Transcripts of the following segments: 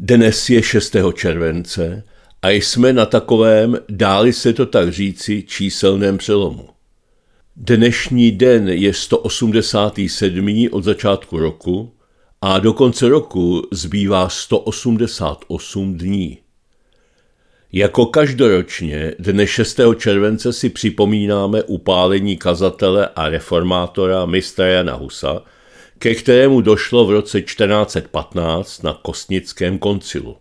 Dnes je 6. července a jsme na takovém, dáli se to tak říci, číselném přelomu. Dnešní den je 187. od začátku roku a do konce roku zbývá 188 dní. Jako každoročně dne 6. července si připomínáme upálení kazatele a reformátora mistra Jana Husa – ke kterému došlo v roce 1415 na Kostnickém koncilu.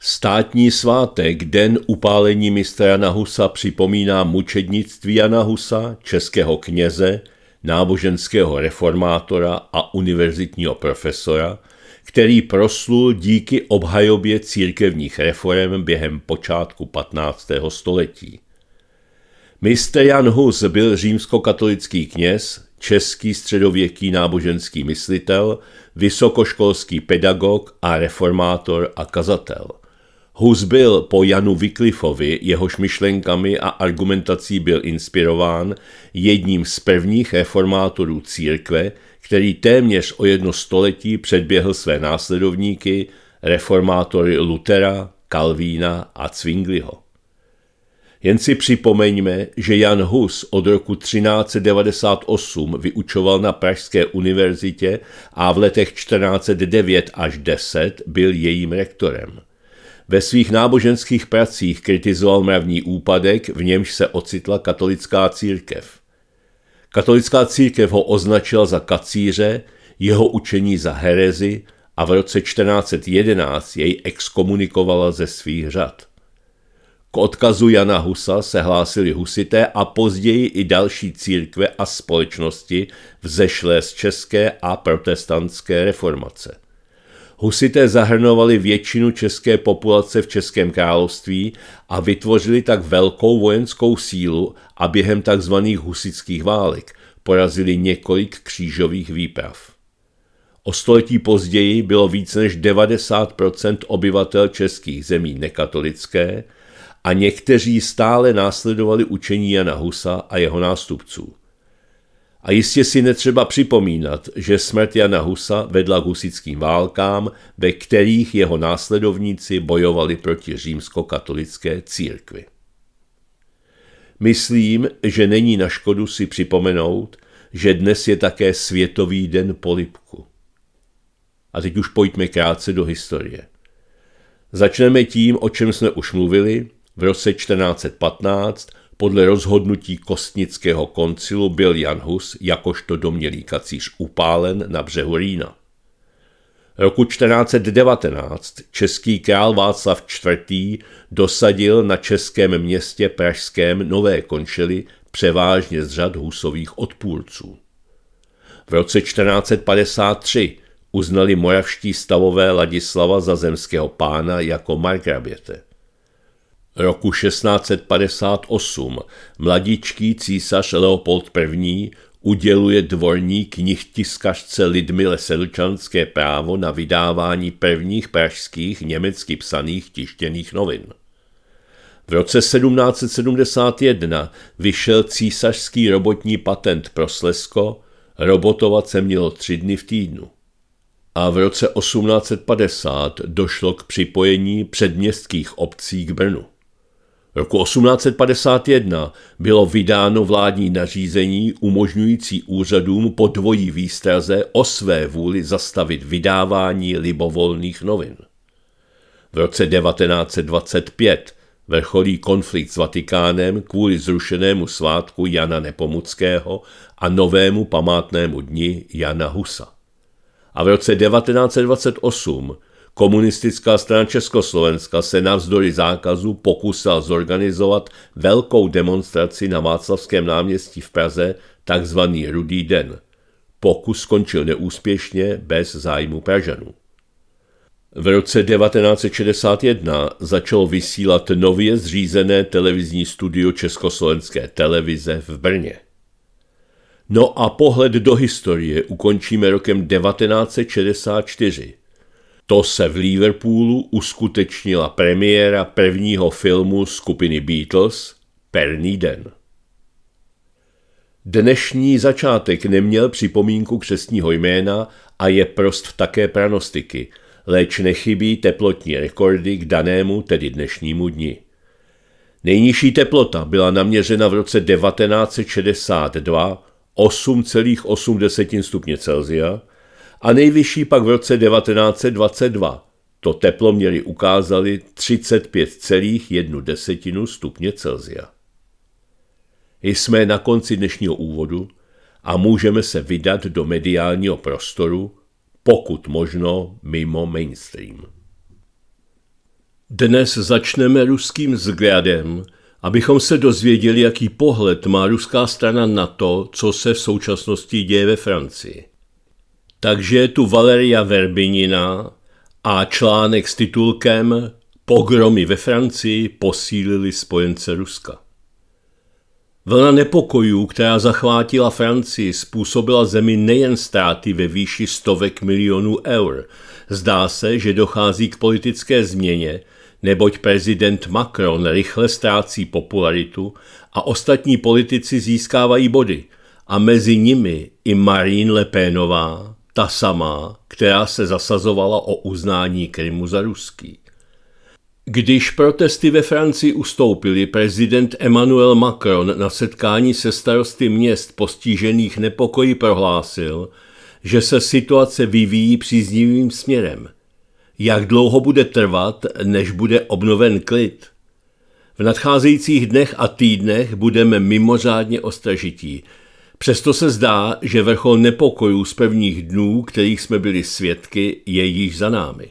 Státní svátek Den upálení mistra Jana Husa připomíná mučednictví Jana Husa, českého kněze, náboženského reformátora a univerzitního profesora, který proslul díky obhajobě církevních reform během počátku 15. století. Mistr Jan Hus byl římskokatolický kněz, český středověký náboženský myslitel, vysokoškolský pedagog a reformátor a kazatel. Hus byl po Janu Wyclifovi, jehož myšlenkami a argumentací byl inspirován, jedním z prvních reformátorů církve, který téměř o jedno století předběhl své následovníky, reformátory Lutera, Kalvína a Zwingliho. Jen si připomeňme, že Jan Hus od roku 1398 vyučoval na Pražské univerzitě a v letech 1409 až 10 byl jejím rektorem. Ve svých náboženských pracích kritizoval mravní úpadek, v němž se ocitla katolická církev. Katolická církev ho označila za kacíře, jeho učení za herezi a v roce 1411 jej exkomunikovala ze svých řad. K odkazu Jana Husa se hlásili husité a později i další církve a společnosti vzešlé z české a protestantské reformace. Husité zahrnovali většinu české populace v Českém království a vytvořili tak velkou vojenskou sílu a během tzv. husických válek porazili několik křížových výprav. O století později bylo více než 90 obyvatel českých zemí nekatolické – a někteří stále následovali učení Jana Husa a jeho nástupců. A jistě si netřeba připomínat, že smrt Jana Husa vedla k husickým válkám, ve kterých jeho následovníci bojovali proti římskokatolické církvi. Myslím, že není na škodu si připomenout, že dnes je také Světový den polipku. A teď už pojďme krátce do historie. Začneme tím, o čem jsme už mluvili, v roce 1415 podle rozhodnutí kostnického koncilu byl Jan Hus jakožto domělý kacíř upálen na břehu Rýna. Roku 1419 český král Václav IV. dosadil na českém městě Pražském Nové Končely převážně z řad husových odpůrců. V roce 1453 uznali moravští stavové Ladislava za zemského pána jako margraběte. Roku 1658 mladíčký císař Leopold I. uděluje dvorní knihtiskařce Lidmile Sedlčanské právo na vydávání prvních pražských německy psaných tištěných novin. V roce 1771 vyšel císařský robotní patent pro Slesko, robotovat se mělo tři dny v týdnu. A v roce 1850 došlo k připojení předměstských obcí k Brnu roku 1851 bylo vydáno vládní nařízení umožňující úřadům po dvojí výstraze o své vůli zastavit vydávání libovolných novin. V roce 1925 vrcholí konflikt s Vatikánem kvůli zrušenému svátku Jana Nepomuckého a novému památnému dni Jana Husa. A v roce 1928 Komunistická strana Československa se navzdory zákazu pokusila zorganizovat velkou demonstraci na Václavském náměstí v Praze, takzvaný Rudý den. Pokus skončil neúspěšně bez zájmu Pražanů. V roce 1961 začalo vysílat nově zřízené televizní studio Československé televize v Brně. No a pohled do historie ukončíme rokem 1964 to se v Liverpoolu uskutečnila premiéra prvního filmu skupiny Beatles Perný den. Dnešní začátek neměl připomínku křesního jména a je prost také pranostiky, léč nechybí teplotní rekordy k danému, tedy dnešnímu dni. Nejnižší teplota byla naměřena v roce 1962 8,8 stupně Celsia, a nejvyšší pak v roce 1922. To teploměry ukázaly 35,1 stupně Celzia. Jsme na konci dnešního úvodu a můžeme se vydat do mediálního prostoru, pokud možno mimo mainstream. Dnes začneme ruským zgradem, abychom se dozvěděli, jaký pohled má ruská strana na to, co se v současnosti děje ve Francii. Takže je tu Valeria Verbinina a článek s titulkem Pogromy ve Francii posílili spojence Ruska. Vlna nepokojů, která zachvátila Francii, způsobila zemi nejen ztráty ve výši stovek milionů eur. Zdá se, že dochází k politické změně, neboť prezident Macron rychle ztrácí popularitu a ostatní politici získávají body a mezi nimi i Marine Le Penová, ta samá, která se zasazovala o uznání Krymu za ruský. Když protesty ve Francii ustoupily, prezident Emmanuel Macron na setkání se starosty měst postižených nepokoji prohlásil, že se situace vyvíjí příznivým směrem. Jak dlouho bude trvat, než bude obnoven klid? V nadcházejících dnech a týdnech budeme mimořádně ostražití. Přesto se zdá, že vrchol nepokojů z pevných dnů, kterých jsme byli svědky, je již za námi.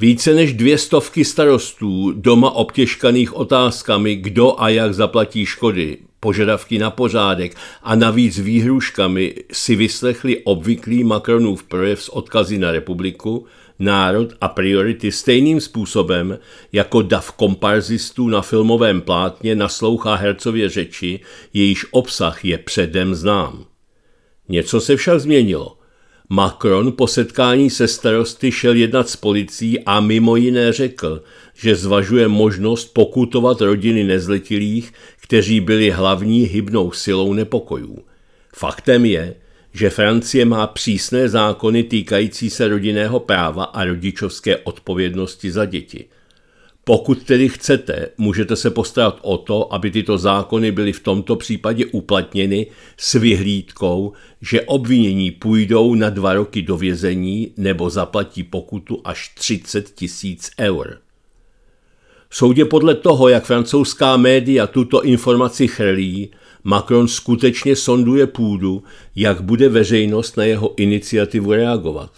Více než dvě stovky starostů, doma obtěžkaných otázkami, kdo a jak zaplatí škody, požadavky na pořádek a navíc výhruškami si vyslechli obvyklý Macronův projev s odkazy na republiku, národ a priority stejným způsobem, jako dav komparzistů na filmovém plátně naslouchá hercově řeči, jejíž obsah je předem znám. Něco se však změnilo. Macron po setkání se starosty šel jednat s policií a mimo jiné řekl, že zvažuje možnost pokutovat rodiny nezletilých, kteří byli hlavní hybnou silou nepokojů. Faktem je, že Francie má přísné zákony týkající se rodinného práva a rodičovské odpovědnosti za děti. Pokud tedy chcete, můžete se postarat o to, aby tyto zákony byly v tomto případě uplatněny s vyhlídkou, že obvinění půjdou na dva roky do vězení nebo zaplatí pokutu až 30 tisíc eur. Soudě podle toho, jak francouzská média tuto informaci chrlí, Macron skutečně sonduje půdu, jak bude veřejnost na jeho iniciativu reagovat.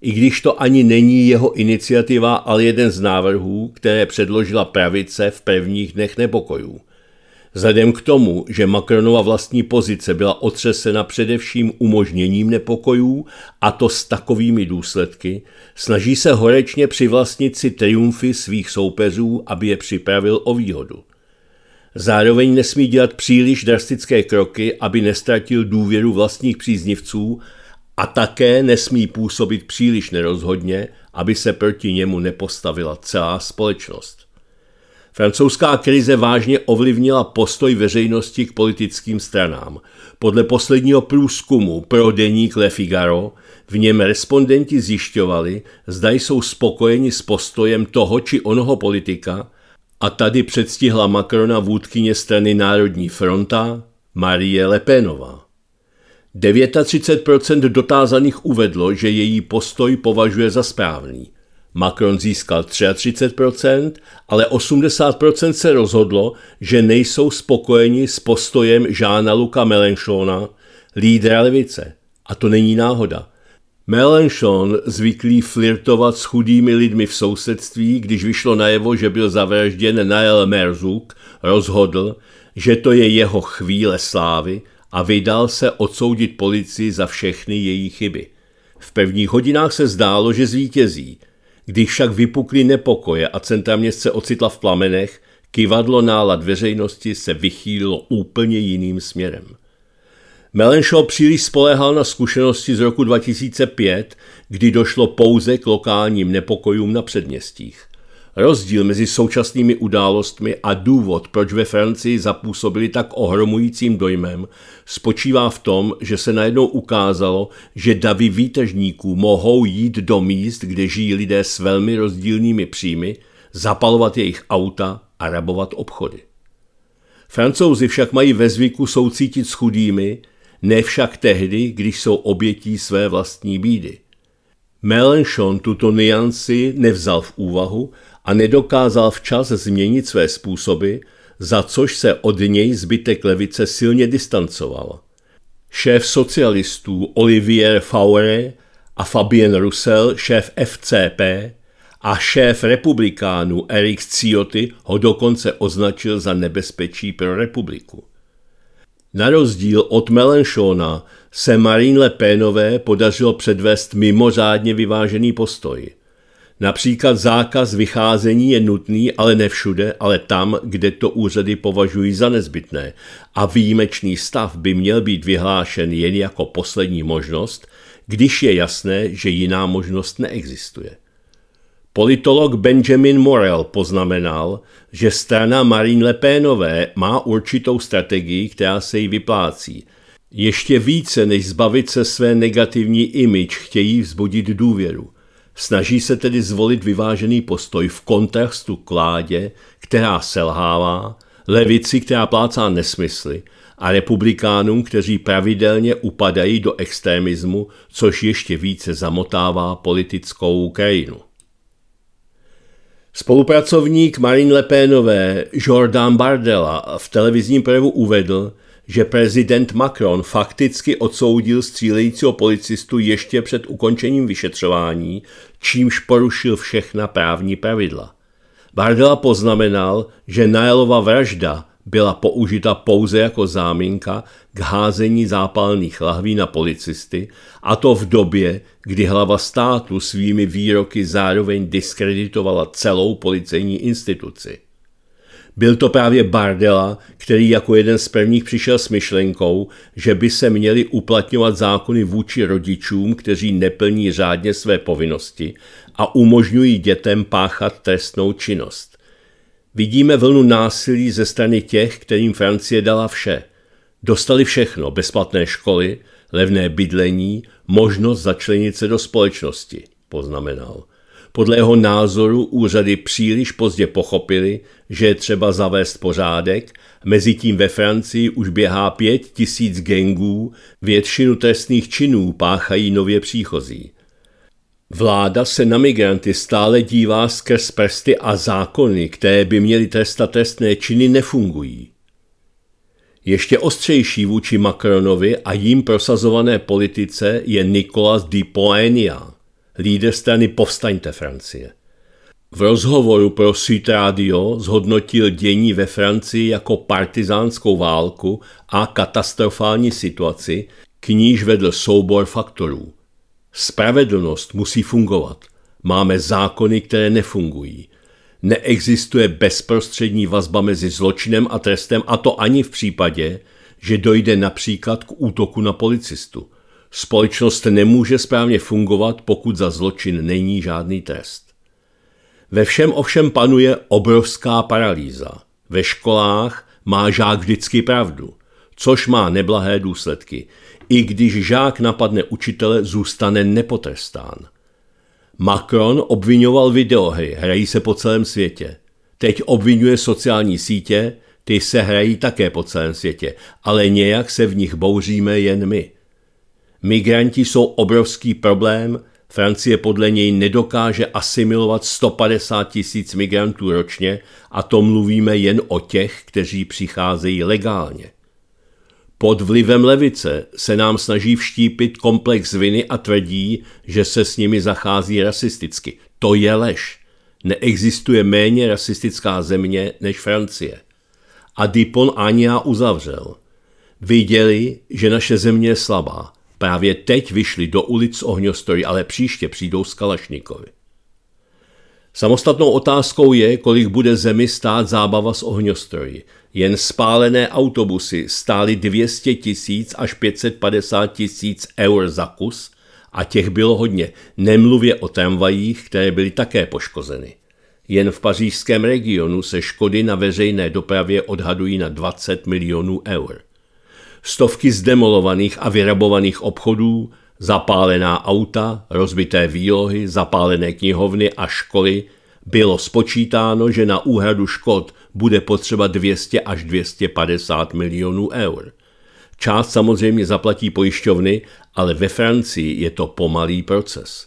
I když to ani není jeho iniciativa, ale jeden z návrhů, které předložila pravice v prvních dnech nepokojů. Vzhledem k tomu, že Macronova vlastní pozice byla otřesena především umožněním nepokojů, a to s takovými důsledky, snaží se horečně přivlastnit si triumfy svých soupeřů, aby je připravil o výhodu. Zároveň nesmí dělat příliš drastické kroky, aby nestratil důvěru vlastních příznivců a také nesmí působit příliš nerozhodně, aby se proti němu nepostavila celá společnost. Francouzská krize vážně ovlivnila postoj veřejnosti k politickým stranám. Podle posledního průzkumu pro deník Le Figaro v něm respondenti zjišťovali, zda jsou spokojeni s postojem toho či onoho politika, a tady předstihla Macrona vůdkyně strany Národní fronta Marie Lepénová. 39% dotázaných uvedlo, že její postoj považuje za správný. Macron získal 33%, ale 80% se rozhodlo, že nejsou spokojeni s postojem Žána Luka Melenchona, lídra levice. A to není náhoda. Melanchon, zvyklý flirtovat s chudými lidmi v sousedství, když vyšlo najevo, že byl zavražděn Nael Merzuk, rozhodl, že to je jeho chvíle slávy a vydal se odsoudit policii za všechny její chyby. V prvních hodinách se zdálo, že zvítězí. Když však vypukly nepokoje a centra městce ocitla v plamenech, kivadlo nálad veřejnosti se vychýlilo úplně jiným směrem. Melenšov příliš spoléhal na zkušenosti z roku 2005, kdy došlo pouze k lokálním nepokojům na předměstích. Rozdíl mezi současnými událostmi a důvod, proč ve Francii zapůsobili tak ohromujícím dojmem, spočívá v tom, že se najednou ukázalo, že davy výtažníků mohou jít do míst, kde žijí lidé s velmi rozdílnými příjmy, zapalovat jejich auta a rabovat obchody. Francouzi však mají ve zvyku soucítit s chudými, ne však tehdy, když jsou obětí své vlastní bídy. Melenchon tuto nianci nevzal v úvahu a nedokázal včas změnit své způsoby, za což se od něj zbytek levice silně distancoval. Šéf socialistů Olivier Faure a Fabien Roussel, šéf FCP, a šéf republikánů Eric Cioty ho dokonce označil za nebezpečí pro republiku. Na rozdíl od Melenchona se Marine Le Penové podařilo předvést mimořádně vyvážený postoj. Například zákaz vycházení je nutný, ale ne všude, ale tam, kde to úřady považují za nezbytné. A výjimečný stav by měl být vyhlášen jen jako poslední možnost, když je jasné, že jiná možnost neexistuje. Politolog Benjamin Morel poznamenal, že strana Marine Le Penové má určitou strategii, která se jí vyplácí. Ještě více než zbavit se své negativní imič chtějí vzbudit důvěru. Snaží se tedy zvolit vyvážený postoj v kontrastu k vládě, která selhává, levici, která plácá nesmysly a republikánům, kteří pravidelně upadají do extremismu, což ještě více zamotává politickou Ukrajinu. Spolupracovník Marine Le Penové Jordan Bardella v televizním projevu uvedl, že prezident Macron fakticky odsoudil střílejícího policistu ještě před ukončením vyšetřování, čímž porušil všechna právní pravidla. Bardella poznamenal, že Nailova vražda byla použita pouze jako záminka k házení zápalných lahví na policisty, a to v době, kdy hlava státu svými výroky zároveň diskreditovala celou policejní instituci. Byl to právě Bardela, který jako jeden z prvních přišel s myšlenkou, že by se měly uplatňovat zákony vůči rodičům, kteří neplní řádně své povinnosti a umožňují dětem páchat trestnou činnost. Vidíme vlnu násilí ze strany těch, kterým Francie dala vše. Dostali všechno, bezplatné školy, levné bydlení, možnost začlenit se do společnosti, poznamenal. Podle jeho názoru úřady příliš pozdě pochopili, že je třeba zavést pořádek, mezitím ve Francii už běhá pět tisíc gengů, většinu trestných činů páchají nově příchozí. Vláda se na migranty stále dívá skrz prsty a zákony, které by měly trestat trestné činy, nefungují. Ještě ostřejší vůči Macronovi a jím prosazované politice je Nicolas Poenia, líder strany Povstaňte Francie. V rozhovoru pro Suite Radio zhodnotil dění ve Francii jako partizánskou válku a katastrofální situaci, k níž vedl soubor faktorů. Spravedlnost musí fungovat. Máme zákony, které nefungují. Neexistuje bezprostřední vazba mezi zločinem a trestem, a to ani v případě, že dojde například k útoku na policistu. Společnost nemůže správně fungovat, pokud za zločin není žádný trest. Ve všem ovšem panuje obrovská paralýza. Ve školách má žák vždycky pravdu, což má neblahé důsledky. I když žák napadne učitele, zůstane nepotrestán. Macron obvinoval videohry, hrají se po celém světě. Teď obvinuje sociální sítě, ty se hrají také po celém světě, ale nějak se v nich bouříme jen my. Migranti jsou obrovský problém, Francie podle něj nedokáže asimilovat 150 tisíc migrantů ročně a to mluvíme jen o těch, kteří přicházejí legálně. Pod vlivem levice se nám snaží vštípit komplex viny a tvrdí, že se s nimi zachází rasisticky. To je lež. Neexistuje méně rasistická země než Francie. A Dipon Ania uzavřel. Viděli, že naše země je slabá. Právě teď vyšli do ulic ohňostory, ale příště přijdou s Kalašnikovy. Samostatnou otázkou je, kolik bude zemi stát zábava s ohňostroji. Jen spálené autobusy stály 200 tisíc až 550 tisíc eur za kus a těch bylo hodně, nemluvě o tramvajích, které byly také poškozeny. Jen v pařížském regionu se škody na veřejné dopravě odhadují na 20 milionů eur. Stovky zdemolovaných a vyrabovaných obchodů, Zapálená auta, rozbité výlohy, zapálené knihovny a školy bylo spočítáno, že na úhradu škod bude potřeba 200 až 250 milionů eur. Část samozřejmě zaplatí pojišťovny, ale ve Francii je to pomalý proces.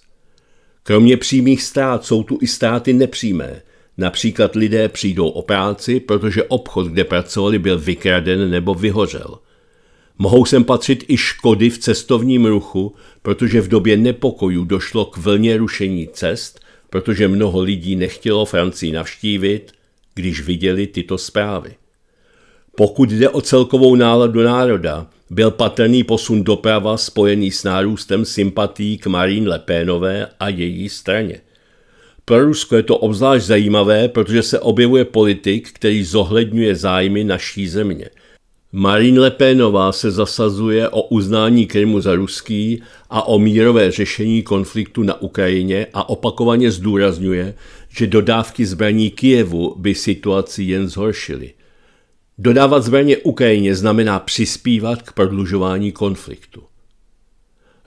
Kromě přímých ztrát jsou tu i ztráty nepřímé. Například lidé přijdou o práci, protože obchod, kde pracovali, byl vykraden nebo vyhořel – mohou sem patřit i škody v cestovním ruchu, protože v době nepokojů došlo k vlně rušení cest, protože mnoho lidí nechtělo Francii navštívit, když viděli tyto zprávy. Pokud jde o celkovou náladu národa, byl patrný posun doprava spojený s nárůstem sympatí k Le Penové a její straně. Pro Rusko je to obzvlášť zajímavé, protože se objevuje politik, který zohledňuje zájmy naší země. Marine Le Penová se zasazuje o uznání Krymu za ruský a o mírové řešení konfliktu na Ukrajině a opakovaně zdůrazňuje, že dodávky zbraní Kijevu by situaci jen zhoršily. Dodávat zbraně Ukrajině znamená přispívat k prodlužování konfliktu.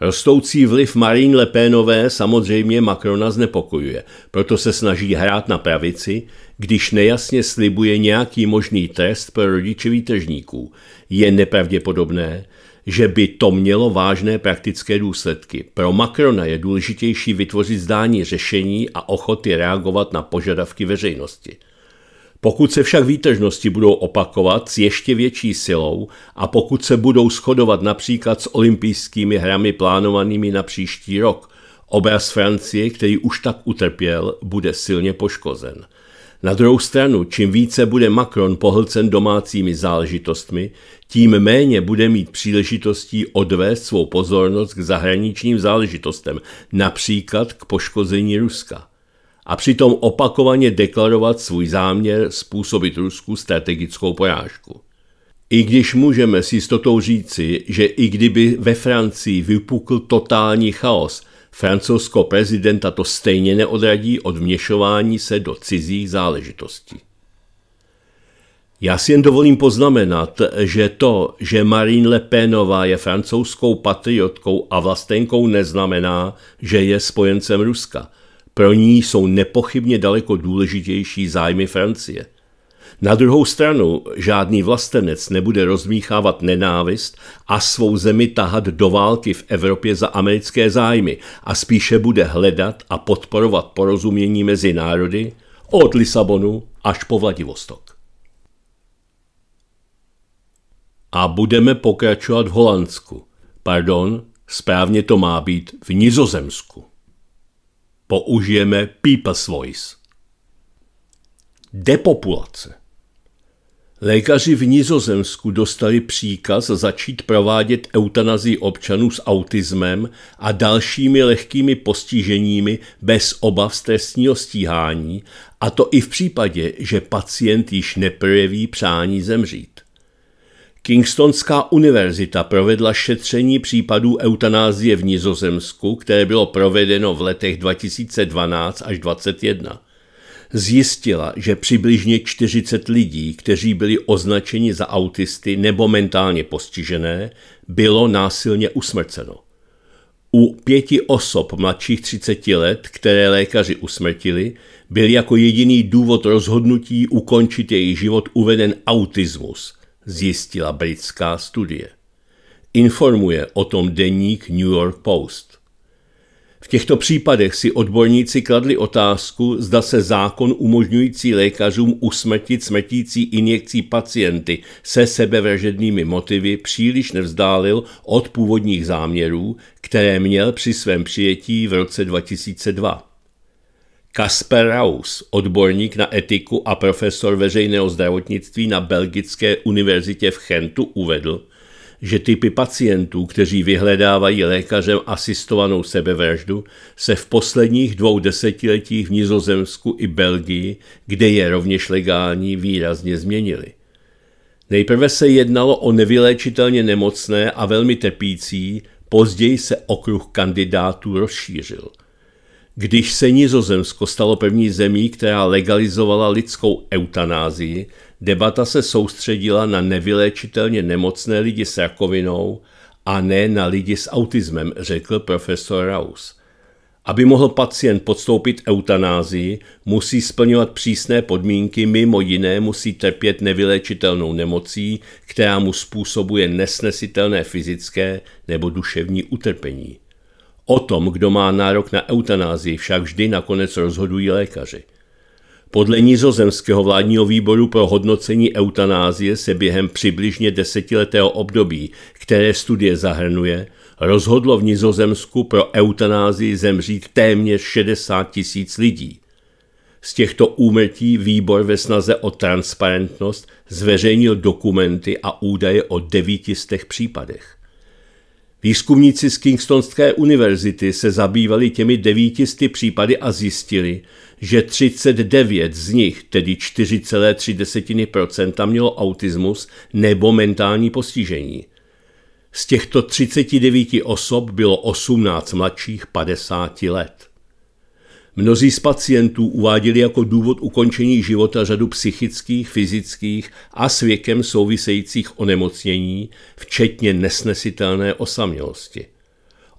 Rostoucí vliv Marine Le Penové samozřejmě Macrona znepokojuje, proto se snaží hrát na pravici, když nejasně slibuje nějaký možný trest pro rodiče výtržníků. Je nepravděpodobné, že by to mělo vážné praktické důsledky. Pro Macrona je důležitější vytvořit zdání řešení a ochoty reagovat na požadavky veřejnosti. Pokud se však výtržnosti budou opakovat s ještě větší silou a pokud se budou shodovat například s olympijskými hrami plánovanými na příští rok, obraz Francie, který už tak utrpěl, bude silně poškozen. Na druhou stranu, čím více bude Macron pohlcen domácími záležitostmi, tím méně bude mít příležitostí odvést svou pozornost k zahraničním záležitostem, například k poškození Ruska a přitom opakovaně deklarovat svůj záměr způsobit Rusku strategickou porážku. I když můžeme s jistotou říci, že i kdyby ve Francii vypukl totální chaos, francouzského prezidenta to stejně neodradí od vměšování se do cizích záležitostí. Já si jen dovolím poznamenat, že to, že Marine Le Penová je francouzskou patriotkou a vlastenkou, neznamená, že je spojencem Ruska – pro ní jsou nepochybně daleko důležitější zájmy Francie. Na druhou stranu žádný vlastenec nebude rozmíchávat nenávist a svou zemi tahat do války v Evropě za americké zájmy a spíše bude hledat a podporovat porozumění mezi národy od Lisabonu až po Vladivostok. A budeme pokračovat v Holandsku. Pardon, správně to má být v Nizozemsku použijeme people's voice. Depopulace. Lékaři v Nizozemsku dostali příkaz začít provádět eutanazii občanů s autismem a dalšími lehkými postiženími bez obav z trestního stíhání, a to i v případě, že pacient již neprojeví přání zemřít. Kingstonská univerzita provedla šetření případů eutanázie v Nizozemsku, které bylo provedeno v letech 2012 až 2021. Zjistila, že přibližně 40 lidí, kteří byli označeni za autisty nebo mentálně postižené, bylo násilně usmrceno. U pěti osob mladších 30 let, které lékaři usmrtili, byl jako jediný důvod rozhodnutí ukončit jejich život uveden autismus – zjistila britská studie. Informuje o tom deník New York Post. V těchto případech si odborníci kladli otázku, zda se zákon umožňující lékařům usmrtit smrtící injekcí pacienty se sebevražednými motivy příliš nevzdálil od původních záměrů, které měl při svém přijetí v roce 2002. Kasper Raus, odborník na etiku a profesor veřejného zdravotnictví na Belgické univerzitě v Chentu, uvedl, že typy pacientů, kteří vyhledávají lékařem asistovanou sebevraždu, se v posledních dvou desetiletích v Nizozemsku i Belgii, kde je rovněž legální, výrazně změnili. Nejprve se jednalo o nevyléčitelně nemocné a velmi tepící, později se okruh kandidátů rozšířil – když se Nizozemsko stalo pevní zemí, která legalizovala lidskou eutanázii, debata se soustředila na nevyléčitelně nemocné lidi s rakovinou a ne na lidi s autismem, řekl profesor Raus. Aby mohl pacient podstoupit eutanázii, musí splňovat přísné podmínky, mimo jiné musí trpět nevyléčitelnou nemocí, která mu způsobuje nesnesitelné fyzické nebo duševní utrpení. O tom, kdo má nárok na eutanázii, však vždy nakonec rozhodují lékaři. Podle nizozemského vládního výboru pro hodnocení eutanázie se během přibližně desetiletého období, které studie zahrnuje, rozhodlo v Nizozemsku pro eutanázii zemřít téměř 60 tisíc lidí. Z těchto úmrtí výbor ve snaze o transparentnost zveřejnil dokumenty a údaje o devítistech případech. Výzkumníci z Kingstonské univerzity se zabývali těmi devítisty případy a zjistili, že 39 z nich, tedy 4,3 mělo autismus nebo mentální postižení. Z těchto 39 osob bylo 18 mladších 50 let. Mnozí z pacientů uváděli jako důvod ukončení života řadu psychických, fyzických a s věkem souvisejících onemocnění, včetně nesnesitelné osamělosti.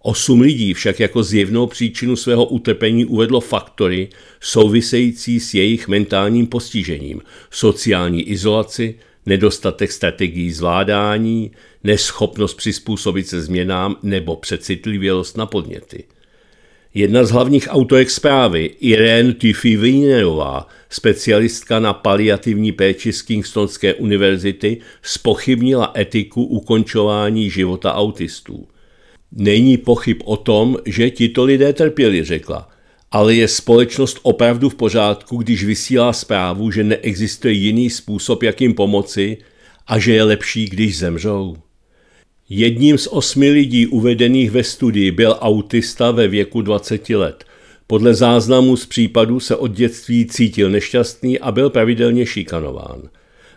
Osm lidí však jako zjevnou příčinu svého utrpení uvedlo faktory související s jejich mentálním postižením, sociální izolaci, nedostatek strategií zvládání, neschopnost přizpůsobit se změnám nebo přecitlivělost na podněty – Jedna z hlavních autorek zprávy, Irene Tifivinerová, specialistka na paliativní péči z Kingstonské univerzity, spochybnila etiku ukončování života autistů. Není pochyb o tom, že tito lidé trpěli, řekla. Ale je společnost opravdu v pořádku, když vysílá zprávu, že neexistuje jiný způsob, jak jim pomoci a že je lepší, když zemřou? Jedním z osmi lidí uvedených ve studii byl autista ve věku 20 let. Podle záznamů z případu se od dětství cítil nešťastný a byl pravidelně šikanován.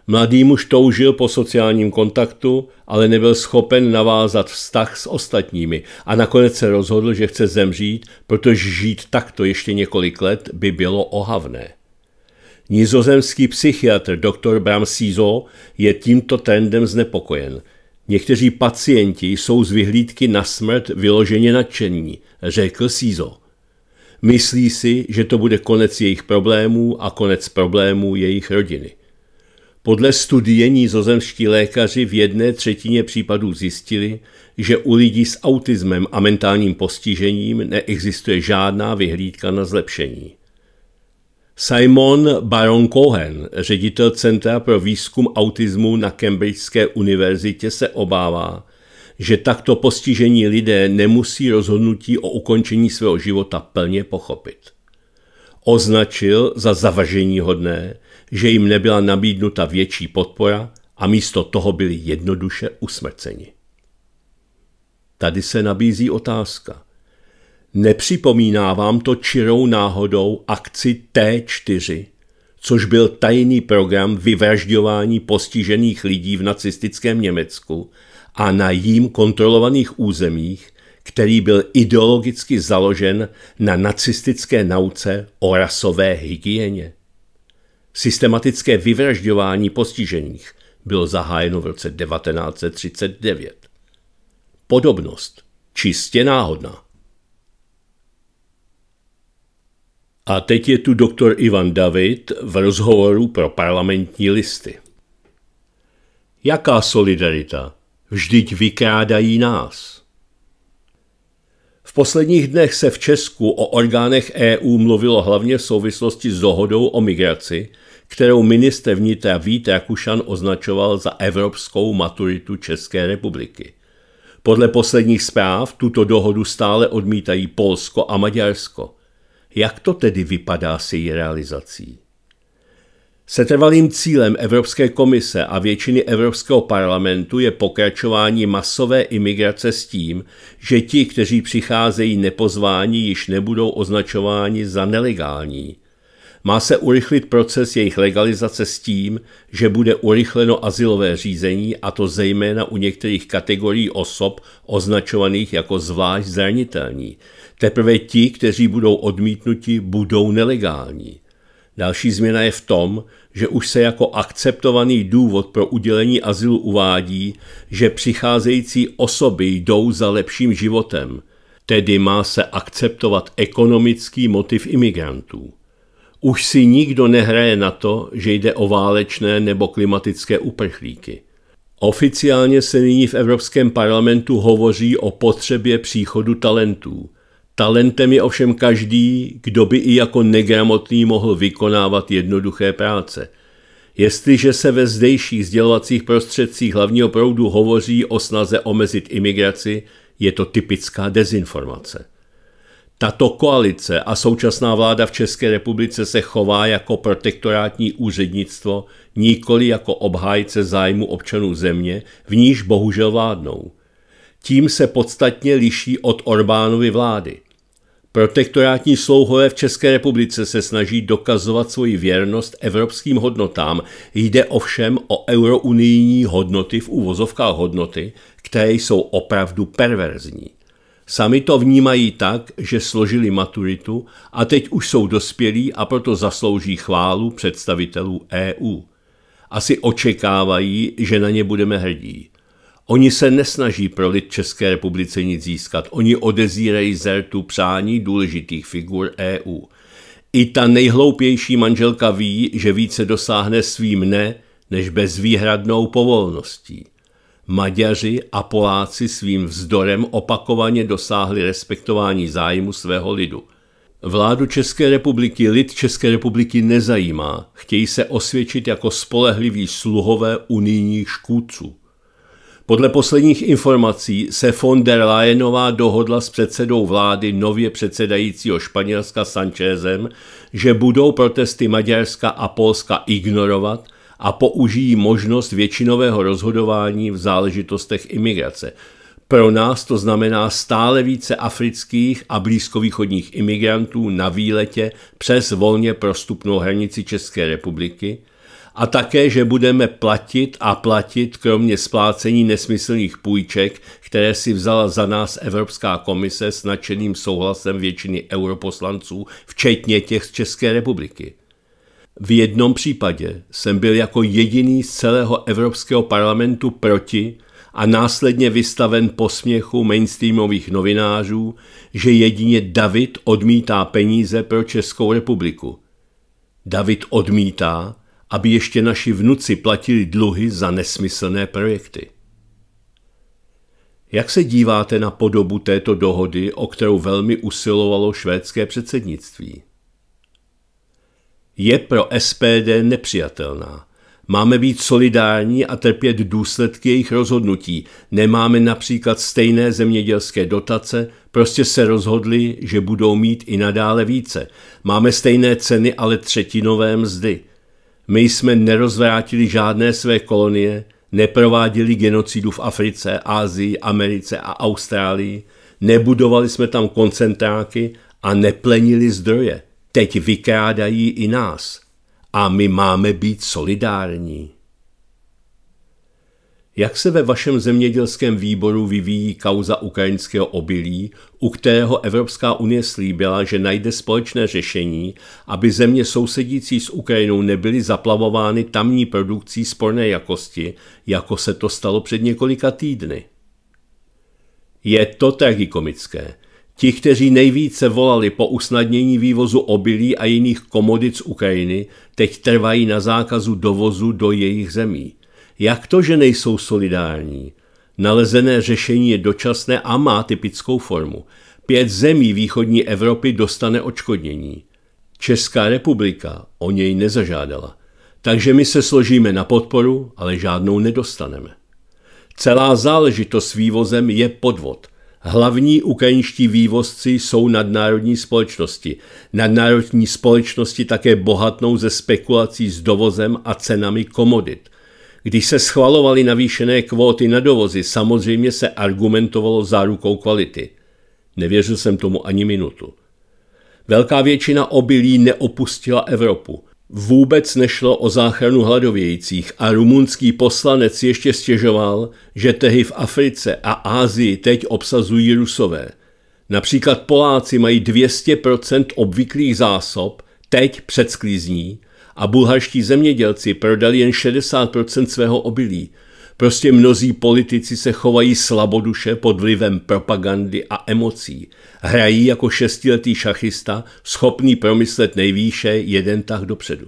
Mladý muž toužil po sociálním kontaktu, ale nebyl schopen navázat vztah s ostatními a nakonec se rozhodl, že chce zemřít, protože žít takto ještě několik let by bylo ohavné. Nizozemský psychiatr dr. Bram Sizo je tímto trendem znepokojen – Někteří pacienti jsou z vyhlídky na smrt vyloženě nadšení, řekl Sízo. Myslí si, že to bude konec jejich problémů a konec problémů jejich rodiny. Podle studie nizozemští lékaři v jedné třetině případů zjistili, že u lidí s autismem a mentálním postižením neexistuje žádná vyhlídka na zlepšení. Simon Baron Cohen, ředitel Centra pro výzkum autismu na Cambridgeské univerzitě, se obává, že takto postižení lidé nemusí rozhodnutí o ukončení svého života plně pochopit. Označil za zavažení hodné, že jim nebyla nabídnuta větší podpora a místo toho byli jednoduše usmrceni. Tady se nabízí otázka. Nepřipomíná vám to čirou náhodou akci T4, což byl tajný program vyvražďování postižených lidí v nacistickém Německu a na jím kontrolovaných územích, který byl ideologicky založen na nacistické nauce o rasové hygieně. Systematické vyvražďování postižených bylo zahájeno v roce 1939. Podobnost čistě náhodná. A teď je tu doktor Ivan David v rozhovoru pro parlamentní listy. Jaká solidarita? Vždyť vykrádají nás. V posledních dnech se v Česku o orgánech EU mluvilo hlavně v souvislosti s dohodou o migraci, kterou minister vnitra Vít Rakušan označoval za evropskou maturitu České republiky. Podle posledních zpráv tuto dohodu stále odmítají Polsko a Maďarsko. Jak to tedy vypadá s její realizací? Setrvalým cílem Evropské komise a většiny Evropského parlamentu je pokračování masové imigrace s tím, že ti, kteří přicházejí nepozvání již nebudou označováni za nelegální. Má se urychlit proces jejich legalizace s tím, že bude urychleno asilové řízení, a to zejména u některých kategorií osob označovaných jako zvlášť zranitelní – Teprve ti, kteří budou odmítnuti, budou nelegální. Další změna je v tom, že už se jako akceptovaný důvod pro udělení azylu uvádí, že přicházející osoby jdou za lepším životem, tedy má se akceptovat ekonomický motiv imigrantů. Už si nikdo nehraje na to, že jde o válečné nebo klimatické uprchlíky. Oficiálně se nyní v Evropském parlamentu hovoří o potřebě příchodu talentů – Talentem je ovšem každý, kdo by i jako negramotný mohl vykonávat jednoduché práce. Jestliže se ve zdejších sdělovacích prostředcích hlavního proudu hovoří o snaze omezit imigraci, je to typická dezinformace. Tato koalice a současná vláda v České republice se chová jako protektorátní úřednictvo, nikoli jako obhájce zájmu občanů země, v níž bohužel vládnou. Tím se podstatně liší od Orbánovy vlády – Protektorátní slouhové v České republice se snaží dokazovat svoji věrnost evropským hodnotám. Jde ovšem o eurounijní hodnoty v úvozovkách hodnoty, které jsou opravdu perverzní. Sami to vnímají tak, že složili maturitu a teď už jsou dospělí a proto zaslouží chválu představitelů EU. Asi očekávají, že na ně budeme hrdí. Oni se nesnaží pro lid České republice nic získat. Oni odezírají zertu přání důležitých figur EU. I ta nejhloupější manželka ví, že více dosáhne svým ne, než bezvýhradnou povolností. Maďaři a Poláci svým vzdorem opakovaně dosáhli respektování zájmu svého lidu. Vládu České republiky lid České republiky nezajímá, chtějí se osvědčit jako spolehliví sluhové unijních škůdců. Podle posledních informací se von der Leyenová dohodla s předsedou vlády nově předsedajícího Španělska Sanchezem, že budou protesty Maďarska a Polska ignorovat a použijí možnost většinového rozhodování v záležitostech imigrace. Pro nás to znamená stále více afrických a blízkovýchodních imigrantů na výletě přes volně prostupnou hranici České republiky – a také, že budeme platit a platit kromě splácení nesmyslných půjček, které si vzala za nás Evropská komise s nadšeným souhlasem většiny europoslanců, včetně těch z České republiky. V jednom případě jsem byl jako jediný z celého Evropského parlamentu proti a následně vystaven posměchu mainstreamových novinářů, že jedině David odmítá peníze pro Českou republiku. David odmítá, aby ještě naši vnuci platili dluhy za nesmyslné projekty. Jak se díváte na podobu této dohody, o kterou velmi usilovalo švédské předsednictví? Je pro SPD nepřijatelná. Máme být solidární a trpět důsledky jejich rozhodnutí. Nemáme například stejné zemědělské dotace, prostě se rozhodli, že budou mít i nadále více. Máme stejné ceny, ale třetinové mzdy. My jsme nerozvrátili žádné své kolonie, neprováděli genocidu v Africe, Ázii, Americe a Austrálii, nebudovali jsme tam koncentráky a neplenili zdroje. Teď vykrádají i nás. A my máme být solidární. Jak se ve vašem zemědělském výboru vyvíjí kauza ukrajinského obilí, u kterého Evropská unie slíbila, že najde společné řešení, aby země sousedící s Ukrajinou nebyly zaplavovány tamní produkcí sporné jakosti, jako se to stalo před několika týdny? Je to tragikomické. Ti, kteří nejvíce volali po usnadnění vývozu obilí a jiných komodit z Ukrajiny, teď trvají na zákazu dovozu do jejich zemí. Jak to, že nejsou solidární? Nalezené řešení je dočasné a má typickou formu. Pět zemí východní Evropy dostane očkodnění. Česká republika o něj nezažádala. Takže my se složíme na podporu, ale žádnou nedostaneme. Celá záležitost s vývozem je podvod. Hlavní ukrajinští vývozci jsou nadnárodní společnosti. Nadnárodní společnosti také bohatnou ze spekulací s dovozem a cenami komodit – když se schvalovaly navýšené kvóty na dovozy, samozřejmě se argumentovalo zárukou kvality. Nevěřil jsem tomu ani minutu. Velká většina obilí neopustila Evropu. Vůbec nešlo o záchranu hladovějících a rumunský poslanec ještě stěžoval, že tehy v Africe a Ázii teď obsazují Rusové. Například Poláci mají 200% obvyklých zásob, teď před sklízní, a bulharští zemědělci prodali jen 60% svého obilí. Prostě mnozí politici se chovají slaboduše pod vlivem propagandy a emocí. Hrají jako šestiletý šachista, schopný promyslet nejvýše jeden tah dopředu.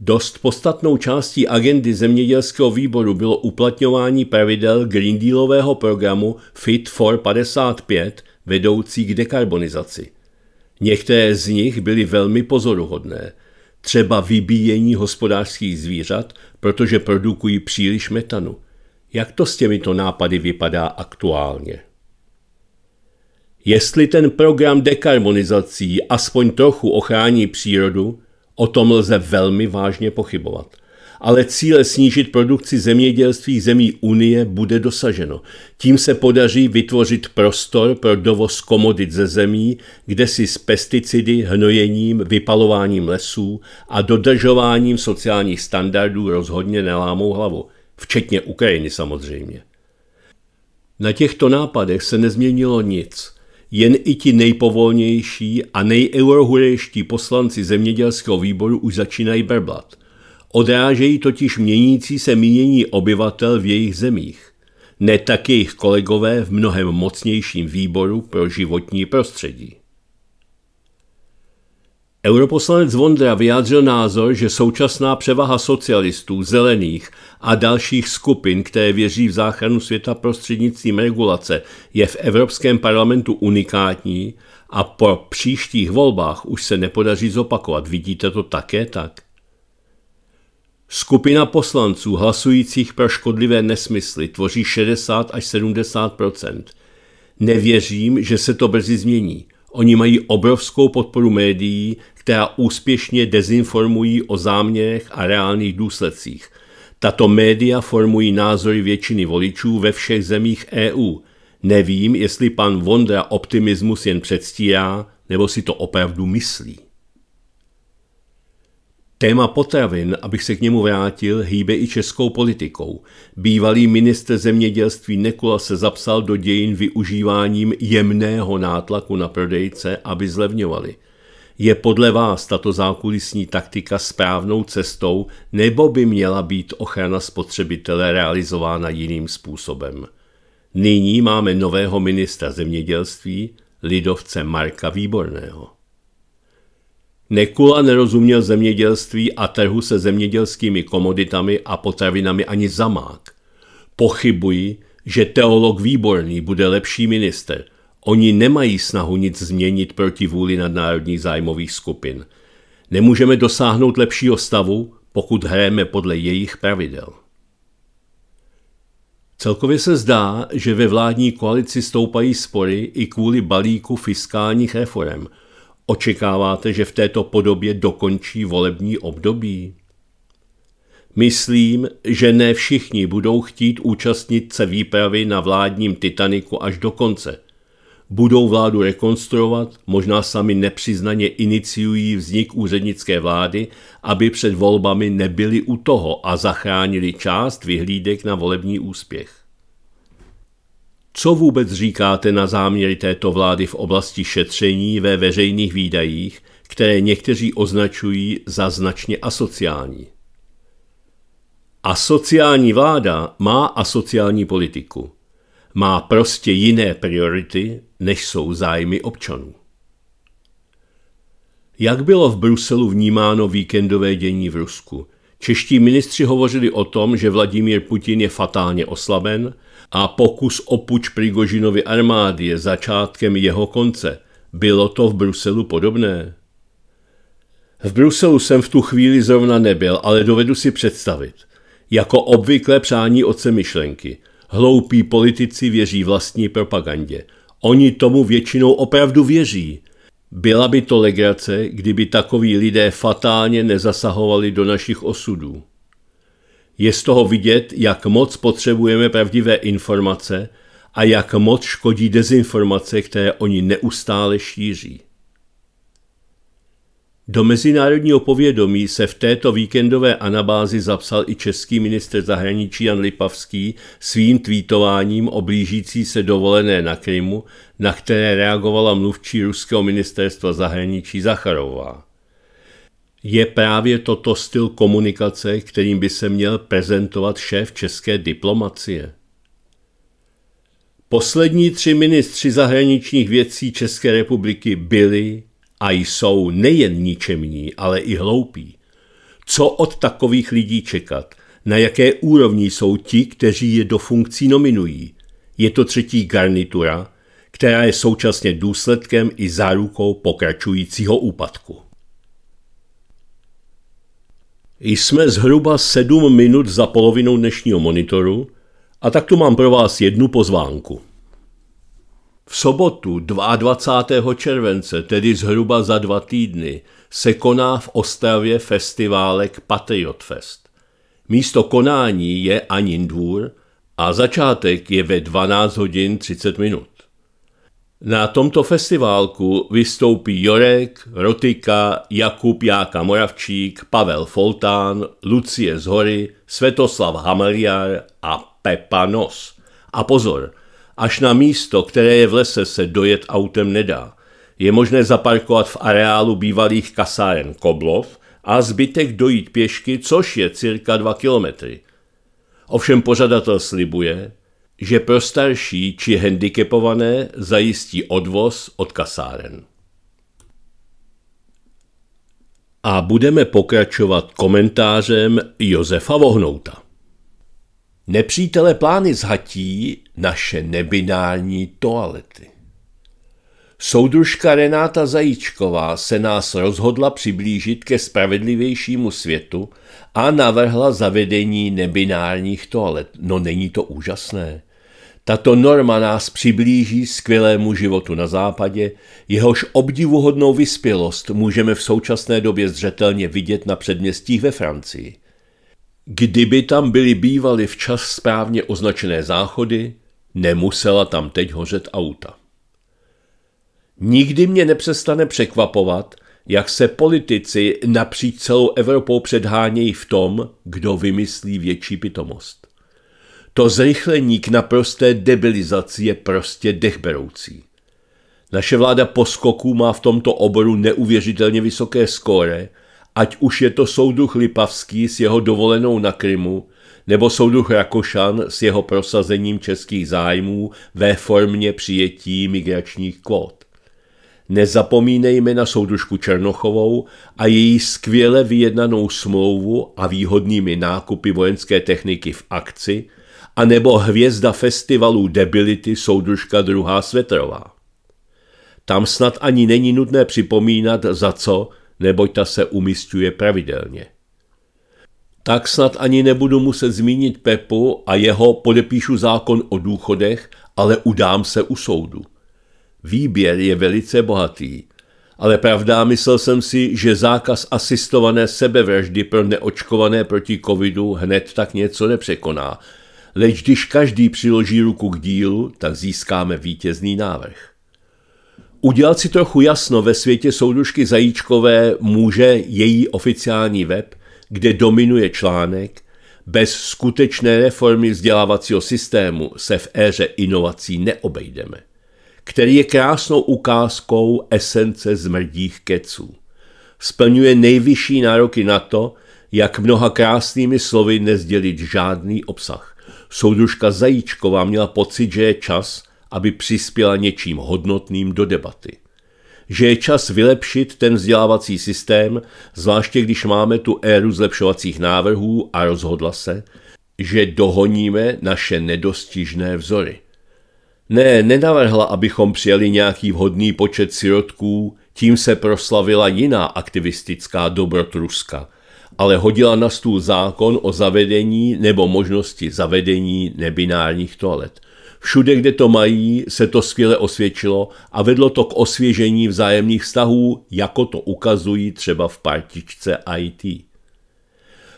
Dost podstatnou částí agendy zemědělského výboru bylo uplatňování pravidel Green Dealového programu Fit for 55, vedoucí k dekarbonizaci – Některé z nich byly velmi pozoruhodné, třeba vybíjení hospodářských zvířat, protože produkují příliš metanu. Jak to s těmito nápady vypadá aktuálně? Jestli ten program dekarbonizací aspoň trochu ochrání přírodu, o tom lze velmi vážně pochybovat – ale cíle snížit produkci zemědělství zemí Unie bude dosaženo. Tím se podaří vytvořit prostor pro dovoz komodit ze zemí, kde si s pesticidy, hnojením, vypalováním lesů a dodržováním sociálních standardů rozhodně nelámou hlavu, včetně Ukrajiny samozřejmě. Na těchto nápadech se nezměnilo nic – jen i ti nejpovolnější a nejeurohurejští poslanci zemědělského výboru už začínají brblat. Odrážejí totiž měnící se mínění obyvatel v jejich zemích, ne tak jejich kolegové v mnohem mocnějším výboru pro životní prostředí. Europoslanec Vondra vyjádřil názor, že současná převaha socialistů, zelených a dalších skupin, které věří v záchranu světa prostřednictvím regulace, je v Evropském parlamentu unikátní a po příštích volbách už se nepodaří zopakovat. Vidíte to také tak? Skupina poslanců hlasujících pro škodlivé nesmysly tvoří 60 až 70 Nevěřím, že se to brzy změní. Oni mají obrovskou podporu médií, která úspěšně dezinformují o záměrech a reálných důsledcích. Tato média formují názory většiny voličů ve všech zemích EU. Nevím, jestli pan Vondra optimismus jen předstírá, nebo si to opravdu myslí. Téma potravin, abych se k němu vrátil, hýbe i českou politikou. Bývalý ministr zemědělství Nekula se zapsal do dějin využíváním jemného nátlaku na prodejce, aby zlevňovali. Je podle vás tato zákulisní taktika správnou cestou, nebo by měla být ochrana spotřebitele realizována jiným způsobem? Nyní máme nového ministra zemědělství, lidovce Marka Výborného. Nekula nerozuměl zemědělství a trhu se zemědělskými komoditami a potravinami ani zamák. Pochybuji, že teolog výborný bude lepší minister. Oni nemají snahu nic změnit proti vůli nadnárodních zájmových skupin. Nemůžeme dosáhnout lepšího stavu, pokud hrajeme podle jejich pravidel. Celkově se zdá, že ve vládní koalici stoupají spory i kvůli balíku fiskálních reform – Očekáváte, že v této podobě dokončí volební období? Myslím, že ne všichni budou chtít účastnit se výpravy na vládním Titaniku až do konce. Budou vládu rekonstruovat, možná sami nepřiznaně iniciují vznik úřednické vlády, aby před volbami nebyli u toho a zachránili část vyhlídek na volební úspěch. Co vůbec říkáte na záměry této vlády v oblasti šetření ve veřejných výdajích, které někteří označují za značně asociální? Asociální vláda má asociální politiku. Má prostě jiné priority, než jsou zájmy občanů. Jak bylo v Bruselu vnímáno víkendové dění v Rusku? Čeští ministři hovořili o tom, že Vladimír Putin je fatálně oslaben – a pokus o puč Prigožinovi armády je začátkem jeho konce. Bylo to v Bruselu podobné? V Bruselu jsem v tu chvíli zrovna nebyl, ale dovedu si představit. Jako obvykle přání oce myšlenky. Hloupí politici věří vlastní propagandě. Oni tomu většinou opravdu věří. Byla by to legrace, kdyby takoví lidé fatálně nezasahovali do našich osudů. Je z toho vidět, jak moc potřebujeme pravdivé informace a jak moc škodí dezinformace, které oni neustále šíří. Do mezinárodního povědomí se v této víkendové anabázi zapsal i český minister zahraničí Jan Lipavský svým tweetováním o blížící se dovolené na Krymu, na které reagovala mluvčí ruského ministerstva zahraničí Zacharová je právě toto styl komunikace, kterým by se měl prezentovat šéf české diplomacie. Poslední tři ministři zahraničních věcí České republiky byli a jsou nejen ničemní, ale i hloupí. Co od takových lidí čekat? Na jaké úrovni jsou ti, kteří je do funkcí nominují? Je to třetí garnitura, která je současně důsledkem i zárukou pokračujícího úpadku. Jsme zhruba sedm minut za polovinou dnešního monitoru a tak tu mám pro vás jednu pozvánku. V sobotu 22. července, tedy zhruba za dva týdny, se koná v Ostravě festiválek Patriot Fest. Místo konání je Anin dvůr a začátek je ve 12 hodin 30 minut. Na tomto festiválku vystoupí Jorek, Rotika, Jakub Jáka Moravčík, Pavel Foltán, Lucie z Hory, Svetoslav Hameliar a Pepa Nos. A pozor, až na místo, které je v lese, se dojet autem nedá. Je možné zaparkovat v areálu bývalých kasáren Koblov a zbytek dojít pěšky, což je cirka 2 kilometry. Ovšem pořadatel slibuje, že pro starší či handicapované zajistí odvoz od kasáren. A budeme pokračovat komentářem Josefa Vohnouta. Nepřítele plány zhatí naše nebinární toalety. Soudružka Renáta Zajíčková se nás rozhodla přiblížit ke spravedlivějšímu světu a navrhla zavedení nebinárních toalet. No není to úžasné? Tato norma nás přiblíží skvělému životu na západě, jehož obdivuhodnou vyspělost můžeme v současné době zřetelně vidět na předměstích ve Francii. Kdyby tam byly bývaly včas správně označené záchody, nemusela tam teď hořet auta. Nikdy mě nepřestane překvapovat, jak se politici napříč celou Evropou předhánějí v tom, kdo vymyslí větší pitomost. To zrychlení k naprosté debilizaci je prostě dechberoucí. Naše vláda poskoků má v tomto oboru neuvěřitelně vysoké skóre, ať už je to soudruh Lipavský s jeho dovolenou na Krymu, nebo soudruh Rakošan s jeho prosazením českých zájmů ve formě přijetí migračních kvót. Nezapomínejme na soudružku Černochovou a její skvěle vyjednanou smlouvu a výhodnými nákupy vojenské techniky v akci – anebo hvězda festivalů Debility soudružka druhá Svetrová. Tam snad ani není nutné připomínat za co, neboť ta se umistuje pravidelně. Tak snad ani nebudu muset zmínit Pepu a jeho podepíšu zákon o důchodech, ale udám se u soudu. Výběr je velice bohatý, ale pravda, myslel jsem si, že zákaz asistované sebevraždy pro neočkované proti covidu hned tak něco nepřekoná, leč když každý přiloží ruku k dílu, tak získáme vítězný návrh. Udělat si trochu jasno ve světě soudušky Zajíčkové může její oficiální web, kde dominuje článek Bez skutečné reformy vzdělávacího systému se v éře inovací neobejdeme, který je krásnou ukázkou esence zmrdích keců. Splňuje nejvyšší nároky na to, jak mnoha krásnými slovy nezdělit žádný obsah, Soudružka Zajíčková měla pocit, že je čas, aby přispěla něčím hodnotným do debaty. Že je čas vylepšit ten vzdělávací systém, zvláště když máme tu éru zlepšovacích návrhů a rozhodla se, že dohoníme naše nedostižné vzory. Ne, nenavrhla, abychom přijali nějaký vhodný počet sirotků, tím se proslavila jiná aktivistická dobrotruska – ale hodila na stůl zákon o zavedení nebo možnosti zavedení nebinárních toalet. Všude, kde to mají, se to skvěle osvědčilo a vedlo to k osvěžení vzájemných vztahů, jako to ukazují třeba v partičce IT.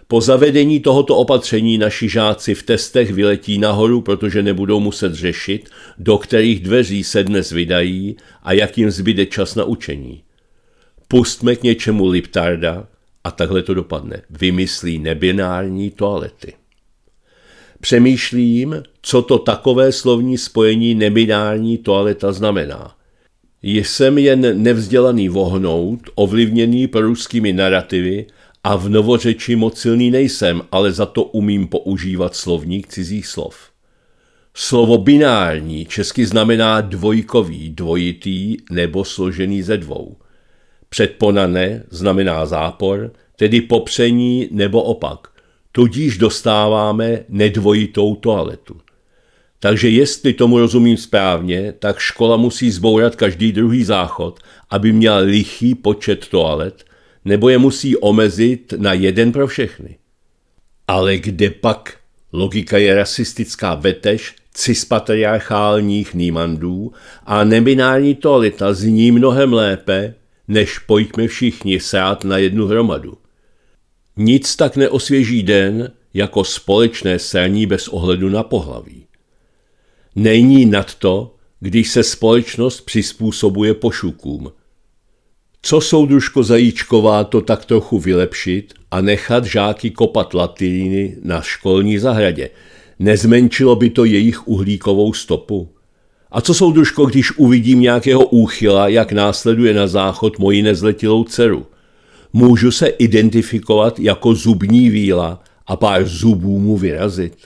Po zavedení tohoto opatření naši žáci v testech vyletí nahoru, protože nebudou muset řešit, do kterých dveří se dnes vydají a jak jim zbyde čas na učení. Pustme k něčemu Liptarda, a takhle to dopadne. Vymyslí nebinární toalety. Přemýšlím, co to takové slovní spojení nebinární toaleta znamená. Jsem jen nevzdělaný vohnout, ovlivněný pruskými narrativy a v novořeči moc silný nejsem, ale za to umím používat slovník cizích slov. Slovo binární česky znamená dvojkový, dvojitý nebo složený ze dvou. Předponané znamená zápor, tedy popření nebo opak. Tudíž dostáváme nedvojitou toaletu. Takže jestli tomu rozumím správně, tak škola musí zbourat každý druhý záchod, aby měla lichý počet toalet, nebo je musí omezit na jeden pro všechny. Ale kde pak? Logika je rasistická vetež cispatriarchálních nímandů a nebinární toaleta zní mnohem lépe než pojďme všichni sát na jednu hromadu. Nic tak neosvěží den, jako společné sání bez ohledu na pohlaví. Není nad to, když se společnost přizpůsobuje pošukům. Co soudružko Zajíčková to tak trochu vylepšit a nechat žáky kopat latiny na školní zahradě? Nezmenšilo by to jejich uhlíkovou stopu? A co soudružko, když uvidím nějakého úchyla, jak následuje na záchod moji nezletilou dceru? Můžu se identifikovat jako zubní víla a pár zubů mu vyrazit.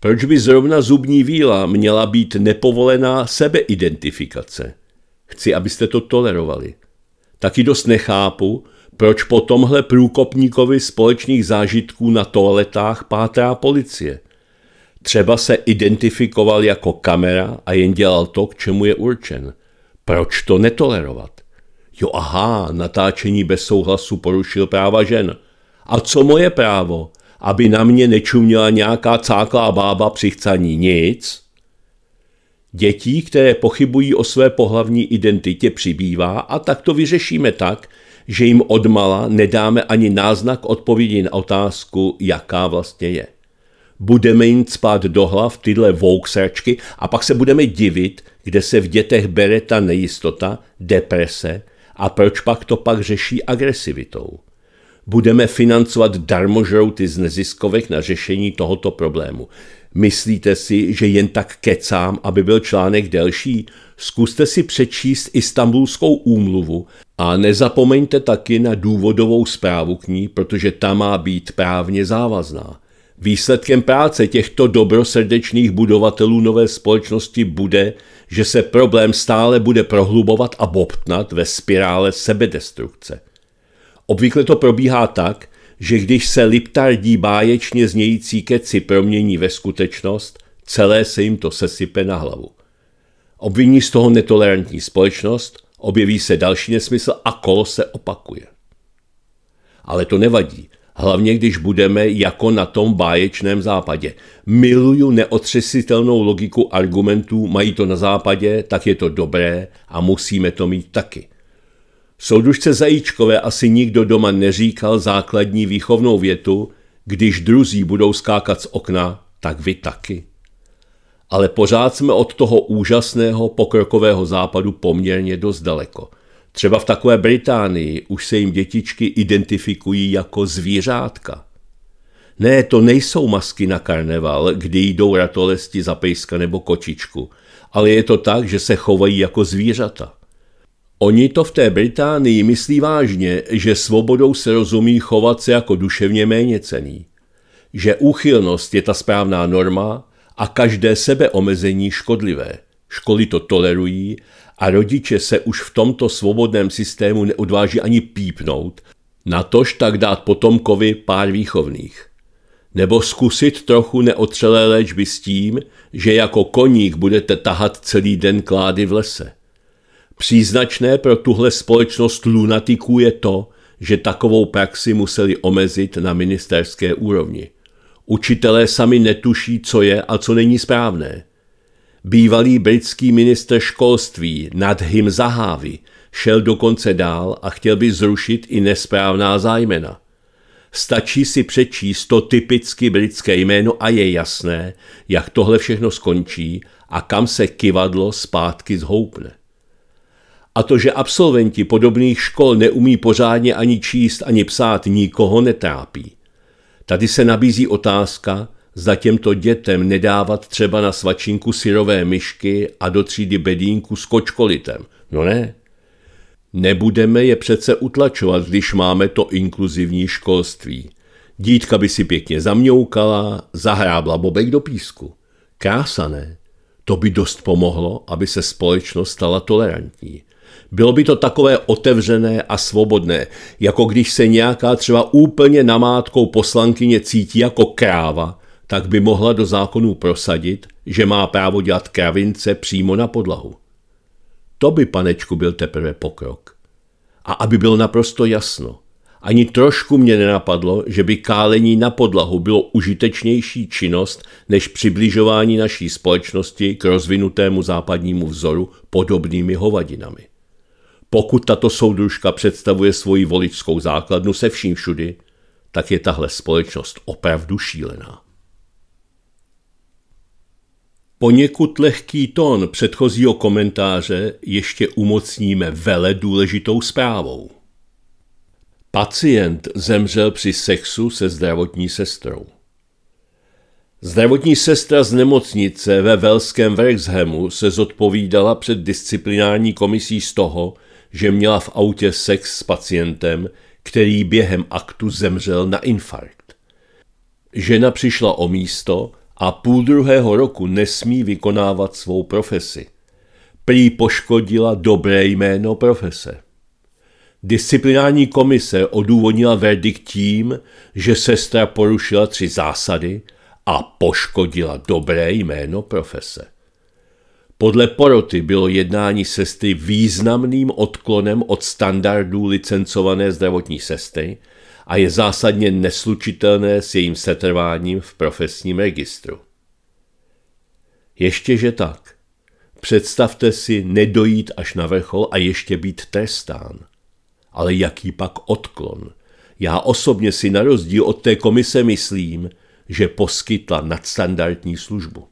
Proč by zrovna zubní víla měla být nepovolená sebeidentifikace? Chci, abyste to tolerovali. Taky dost nechápu, proč po tomhle průkopníkovi společných zážitků na toaletách pátrá policie – Třeba se identifikoval jako kamera a jen dělal to, k čemu je určen. Proč to netolerovat? Jo aha, natáčení bez souhlasu porušil práva žen. A co moje právo? Aby na mě nečuměla nějaká cáklá bába při chcaní nic? Dětí, které pochybují o své pohlavní identitě, přibývá a tak to vyřešíme tak, že jim odmala nedáme ani náznak odpovědi na otázku, jaká vlastně je budeme jim spát do hlav tyhle vouksračky a pak se budeme divit, kde se v dětech bere ta nejistota, deprese a proč pak to pak řeší agresivitou. Budeme financovat darmožrouty z neziskovek na řešení tohoto problému. Myslíte si, že jen tak kecám, aby byl článek delší? Zkuste si přečíst Istanbulskou úmluvu a nezapomeňte taky na důvodovou zprávu k ní, protože ta má být právně závazná. Výsledkem práce těchto dobrosrdečných budovatelů nové společnosti bude, že se problém stále bude prohlubovat a bobtnat ve spirále sebedestrukce. Obvykle to probíhá tak, že když se liptardí báječně znějící keci promění ve skutečnost, celé se jim to sesype na hlavu. Obviní z toho netolerantní společnost, objeví se další nesmysl a kolo se opakuje. Ale to nevadí, Hlavně, když budeme jako na tom báječném západě. Miluju neotřesitelnou logiku argumentů, mají to na západě, tak je to dobré a musíme to mít taky. Soudušce Zajíčkové asi nikdo doma neříkal základní výchovnou větu, když druzí budou skákat z okna, tak vy taky. Ale pořád jsme od toho úžasného pokrokového západu poměrně dost daleko – Třeba v takové Británii už se jim dětičky identifikují jako zvířátka. Ne, to nejsou masky na karneval, kdy jdou ratolesti za pejska nebo kočičku, ale je to tak, že se chovají jako zvířata. Oni to v té Británii myslí vážně, že svobodou se rozumí chovat se jako duševně méněcený. Že úchylnost je ta správná norma a každé sebeomezení škodlivé. Školy to tolerují a rodiče se už v tomto svobodném systému neodváží ani pípnout, natož tak dát potomkovi pár výchovných. Nebo zkusit trochu neotřelé léčby s tím, že jako koník budete tahat celý den klády v lese. Příznačné pro tuhle společnost lunatiků je to, že takovou praxi museli omezit na ministerské úrovni. Učitelé sami netuší, co je a co není správné – Bývalý britský minister školství Nadhim Zahávy šel dokonce dál a chtěl by zrušit i nesprávná zájmena. Stačí si přečíst to typicky britské jméno a je jasné, jak tohle všechno skončí a kam se kivadlo zpátky zhoupne. A to, že absolventi podobných škol neumí pořádně ani číst, ani psát, nikoho netrápí. Tady se nabízí otázka, za těmto dětem nedávat třeba na svačinku syrové myšky a do třídy bedínku s kočkolitem. No ne. Nebudeme je přece utlačovat, když máme to inkluzivní školství. Dítka by si pěkně zamňoukala, zahrábla bobek do písku. Krásané. To by dost pomohlo, aby se společnost stala tolerantní. Bylo by to takové otevřené a svobodné, jako když se nějaká třeba úplně namátkou poslankyně cítí jako kráva, tak by mohla do zákonů prosadit, že má právo dělat kravince přímo na podlahu. To by, panečku, byl teprve pokrok. A aby bylo naprosto jasno, ani trošku mě nenapadlo, že by kálení na podlahu bylo užitečnější činnost než přibližování naší společnosti k rozvinutému západnímu vzoru podobnými hovadinami. Pokud tato soudružka představuje svoji voličskou základnu se vším všudy, tak je tahle společnost opravdu šílená. Poněkud lehký tón předchozího komentáře ještě umocníme vele důležitou zprávou. Pacient zemřel při sexu se zdravotní sestrou. Zdravotní sestra z nemocnice ve Velském Wrexhamu se zodpovídala před disciplinární komisí z toho, že měla v autě sex s pacientem, který během aktu zemřel na infarkt. Žena přišla o místo a půl druhého roku nesmí vykonávat svou profesi. Prý poškodila dobré jméno profese. Disciplinární komise odůvodnila verdikt tím, že sestra porušila tři zásady a poškodila dobré jméno profese. Podle poroty bylo jednání sestry významným odklonem od standardů licencované zdravotní sestry – a je zásadně neslučitelné s jejím setrváním v profesním registru. Ještěže tak. Představte si nedojít až na vrchol a ještě být trestán. Ale jaký pak odklon? Já osobně si na rozdíl od té komise myslím, že poskytla nadstandardní službu.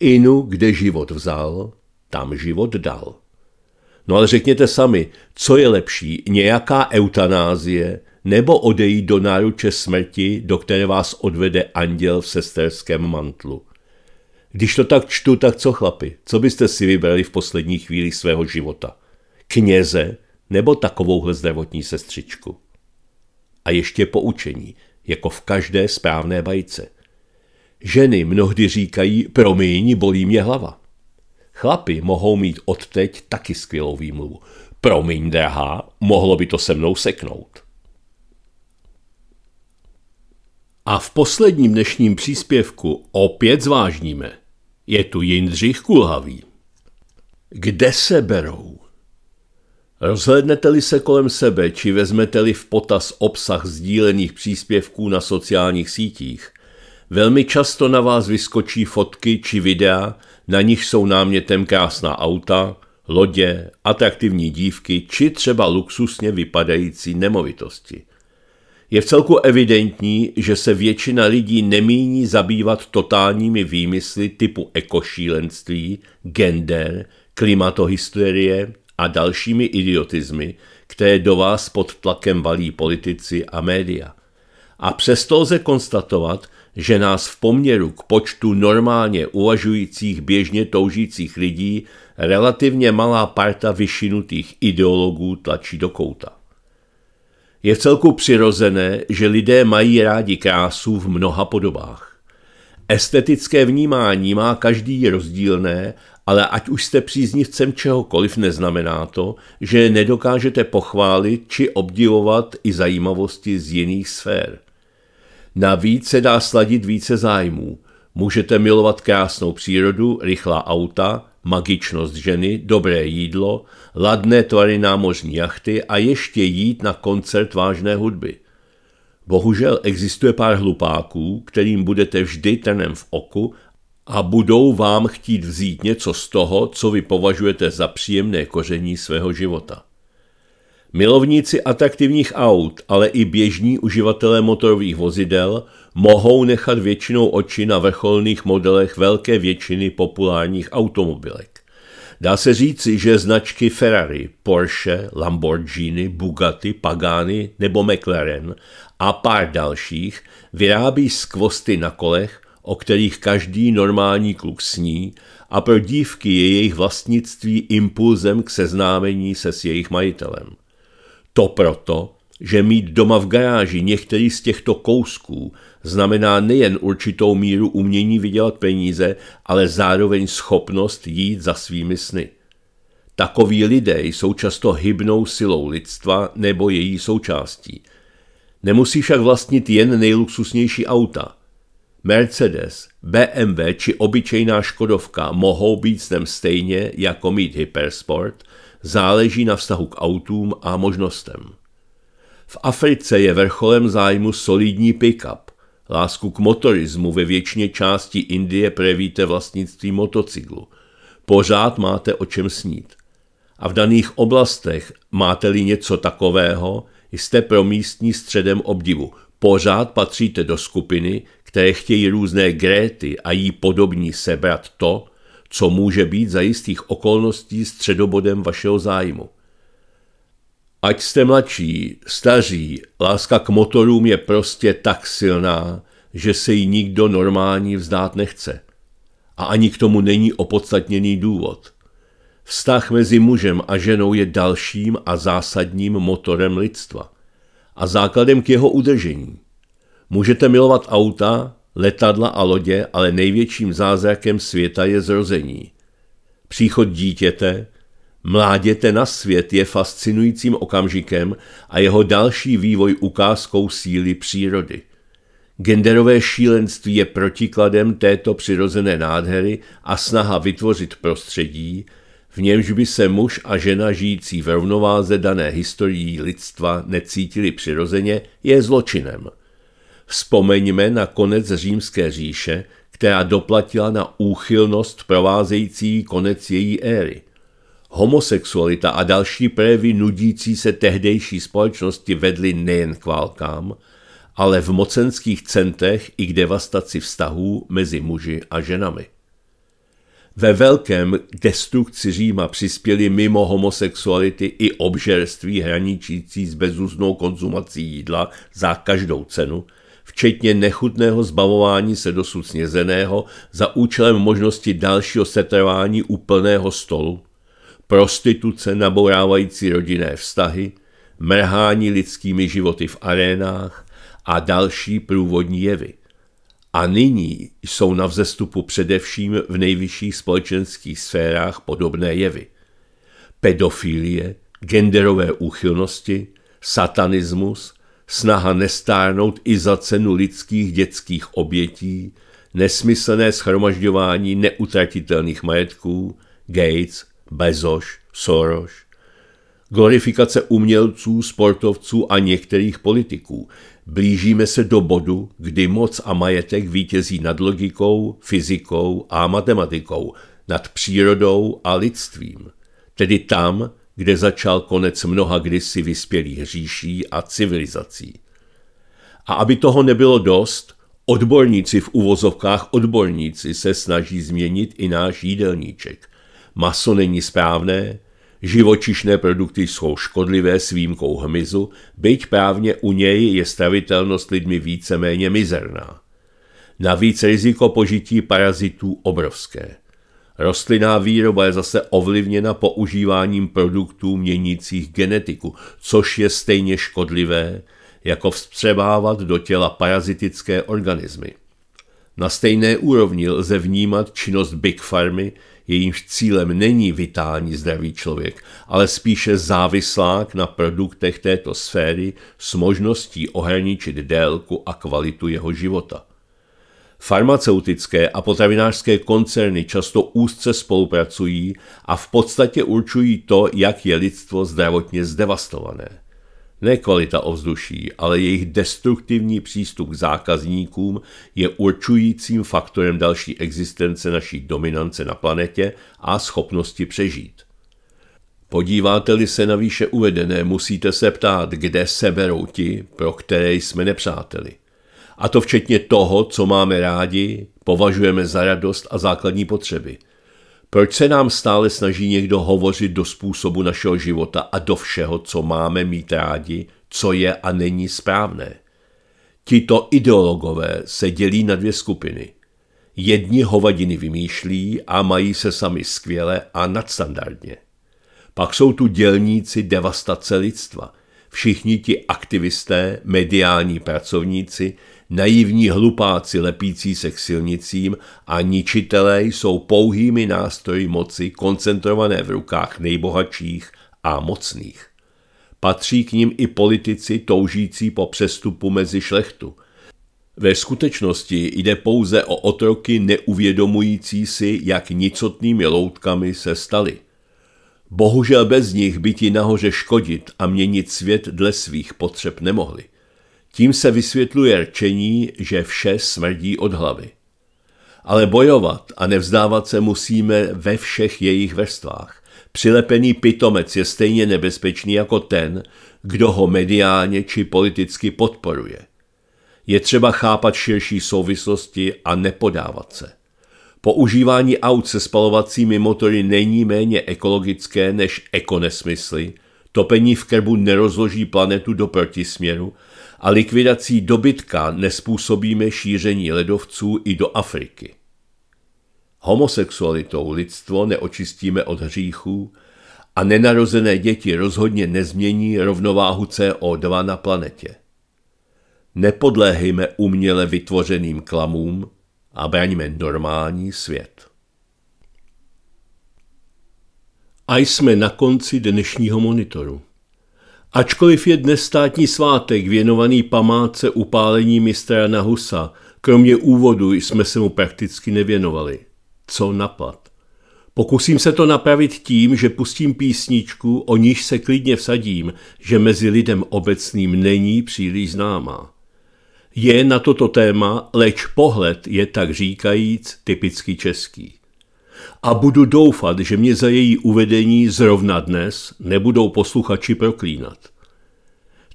Inu, kde život vzal, tam život dal. No ale řekněte sami, co je lepší, nějaká eutanázie nebo odejít do náruče smrti, do které vás odvede anděl v sesterském mantlu. Když to tak čtu, tak co chlapi, co byste si vybrali v poslední chvíli svého života? Kněze nebo takovouhle zdravotní sestřičku? A ještě poučení, jako v každé správné bajce. Ženy mnohdy říkají, promiň, bolí mě hlava. Chlapi mohou mít odteď taky skvělou výmluvu. Promiň, drahá, mohlo by to se mnou seknout. A v posledním dnešním příspěvku opět zvážníme. Je tu Jindřich Kulhavý. Kde se berou? Rozhlednete-li se kolem sebe, či vezmete-li v potaz obsah sdílených příspěvků na sociálních sítích, velmi často na vás vyskočí fotky či videa, na nich jsou námětem krásná auta, lodě, atraktivní dívky či třeba luxusně vypadající nemovitosti. Je v celku evidentní, že se většina lidí nemíní zabývat totálními výmysly typu ekošílenství, gender, klimatohysterie a dalšími idiotizmy, které do vás pod tlakem valí politici a média. A přesto lze konstatovat, že nás v poměru k počtu normálně uvažujících běžně toužících lidí relativně malá parta vyšinutých ideologů tlačí do kouta. Je v celku přirozené, že lidé mají rádi krásu v mnoha podobách. Estetické vnímání má každý rozdílné, ale ať už jste příznivcem čehokoliv, neznamená to, že nedokážete pochválit či obdivovat i zajímavosti z jiných sfér. Navíc se dá sladit více zájmů. Můžete milovat krásnou přírodu, rychlá auta, magičnost ženy, dobré jídlo, ladné tvary námořní jachty a ještě jít na koncert vážné hudby. Bohužel existuje pár hlupáků, kterým budete vždy tenem v oku a budou vám chtít vzít něco z toho, co vy považujete za příjemné koření svého života. Milovníci atraktivních aut, ale i běžní uživatelé motorových vozidel mohou nechat většinou oči na vrcholných modelech velké většiny populárních automobilek. Dá se říci, že značky Ferrari, Porsche, Lamborghini, Bugatti, Pagani nebo McLaren a pár dalších vyrábí skvosty na kolech, o kterých každý normální kluk sní a pro dívky je jejich vlastnictví impulzem k seznámení se s jejich majitelem. To proto, že mít doma v garáži některý z těchto kousků znamená nejen určitou míru umění vydělat peníze, ale zároveň schopnost jít za svými sny. Takoví lidé jsou často hybnou silou lidstva nebo její součástí. Nemusí však vlastnit jen nejluxusnější auta. Mercedes, BMW či obyčejná Škodovka mohou být snem stejně jako mít hypersport – záleží na vztahu k autům a možnostem. V Africe je vrcholem zájmu solidní pick-up. Lásku k motorismu ve většině části Indie prevíte vlastnictví motocyklu. Pořád máte o čem snít. A v daných oblastech máte-li něco takového, jste pro místní středem obdivu. Pořád patříte do skupiny, které chtějí různé gréty a jí podobní sebrat to, co může být za jistých okolností středobodem vašeho zájmu. Ať jste mladší, staří, láska k motorům je prostě tak silná, že se jí nikdo normální vzdát nechce. A ani k tomu není opodstatněný důvod. Vztah mezi mužem a ženou je dalším a zásadním motorem lidstva a základem k jeho udržení. Můžete milovat auta, letadla a lodě, ale největším zázrakem světa je zrození. Příchod dítěte, mláděte na svět je fascinujícím okamžikem a jeho další vývoj ukázkou síly přírody. Genderové šílenství je protikladem této přirozené nádhery a snaha vytvořit prostředí, v němž by se muž a žena žijící v rovnováze dané historií lidstva necítili přirozeně, je zločinem. Vzpomeňme na konec římské říše, která doplatila na úchylnost provázející konec její éry. Homosexualita a další projevy nudící se tehdejší společnosti vedly nejen k válkám, ale v mocenských centrech i k devastaci vztahů mezi muži a ženami. Ve velkém destrukci Říma přispěly mimo homosexuality i obžerství hraničící s bezúznou konzumací jídla za každou cenu – včetně nechutného zbavování se dosud snězeného za účelem možnosti dalšího setrvání úplného stolu, prostituce nabourávající rodinné vztahy, mrhání lidskými životy v arénách a další průvodní jevy. A nyní jsou na vzestupu především v nejvyšších společenských sférách podobné jevy. Pedofilie, genderové úchylnosti, satanismus snaha nestárnout i za cenu lidských dětských obětí, nesmyslné schromažďování neutratitelných majetků, Gates, Bezos, Soros, glorifikace umělců, sportovců a některých politiků. Blížíme se do bodu, kdy moc a majetek vítězí nad logikou, fyzikou a matematikou, nad přírodou a lidstvím. Tedy tam, kde začal konec mnoha kdysi vyspělých říší a civilizací. A aby toho nebylo dost, odborníci v uvozovkách odborníci se snaží změnit i náš jídelníček. Maso není správné, živočišné produkty jsou škodlivé s výjimkou hmyzu, byť právně u něj je stravitelnost lidmi víceméně mizerná. Navíc riziko požití parazitů obrovské – Rostlinná výroba je zase ovlivněna používáním produktů měnících genetiku, což je stejně škodlivé, jako vstřebávat do těla parazitické organismy. Na stejné úrovni lze vnímat činnost Big Farmy, jejímž cílem není vitální zdravý člověk, ale spíše závislák na produktech této sféry s možností ohraničit délku a kvalitu jeho života. Farmaceutické a potravinářské koncerny často úzce spolupracují a v podstatě určují to, jak je lidstvo zdravotně zdevastované. Ne kvalita ovzduší, ale jejich destruktivní přístup k zákazníkům je určujícím faktorem další existence naší dominance na planetě a schopnosti přežít. Podíváte-li se na výše uvedené, musíte se ptát, kde se berou ti, pro které jsme nepřáteli – a to včetně toho, co máme rádi, považujeme za radost a základní potřeby. Proč se nám stále snaží někdo hovořit do způsobu našeho života a do všeho, co máme mít rádi, co je a není správné? Tito ideologové se dělí na dvě skupiny. Jedni hovadiny vymýšlí a mají se sami skvěle a nadstandardně. Pak jsou tu dělníci devastace lidstva, všichni ti aktivisté, mediální pracovníci, Naivní hlupáci lepící se k silnicím a ničitelé jsou pouhými nástroji moci koncentrované v rukách nejbohatších a mocných. Patří k nim i politici toužící po přestupu mezi šlechtu. Ve skutečnosti jde pouze o otroky neuvědomující si, jak nicotnými loutkami se stali. Bohužel bez nich by ti nahoře škodit a měnit svět dle svých potřeb nemohli – tím se vysvětluje rčení, že vše smrdí od hlavy. Ale bojovat a nevzdávat se musíme ve všech jejich vrstvách. Přilepený pitomec je stejně nebezpečný jako ten, kdo ho mediálně či politicky podporuje. Je třeba chápat širší souvislosti a nepodávat se. Používání aut se spalovacími motory není méně ekologické než ekonesmysly, topení v krbu nerozloží planetu do protisměru a likvidací dobytka nespůsobíme šíření ledovců i do Afriky. Homosexualitou lidstvo neočistíme od hříchů a nenarozené děti rozhodně nezmění rovnováhu CO2 na planetě. Nepodléhejme uměle vytvořeným klamům a braňme normální svět. A jsme na konci dnešního monitoru. Ačkoliv je dnes státní svátek věnovaný památce upálení mistra Jana Husa, kromě úvodu jsme se mu prakticky nevěnovali. Co napad? Pokusím se to napravit tím, že pustím písničku, o níž se klidně vsadím, že mezi lidem obecným není příliš známá. Je na toto téma, leč pohled je tak říkajíc typicky český a budu doufat, že mě za její uvedení zrovna dnes nebudou posluchači proklínat.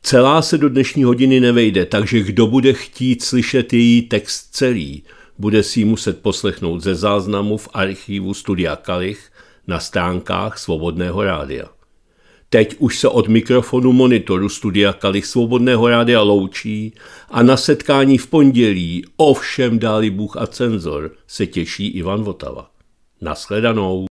Celá se do dnešní hodiny nevejde, takže kdo bude chtít slyšet její text celý, bude si ji muset poslechnout ze záznamu v archivu Studia Kalich na stránkách Svobodného rádia. Teď už se od mikrofonu monitoru Studia Kalich Svobodného rádia loučí a na setkání v pondělí, ovšem dáli Bůh a cenzor, se těší Ivan Votava. Nashledanou.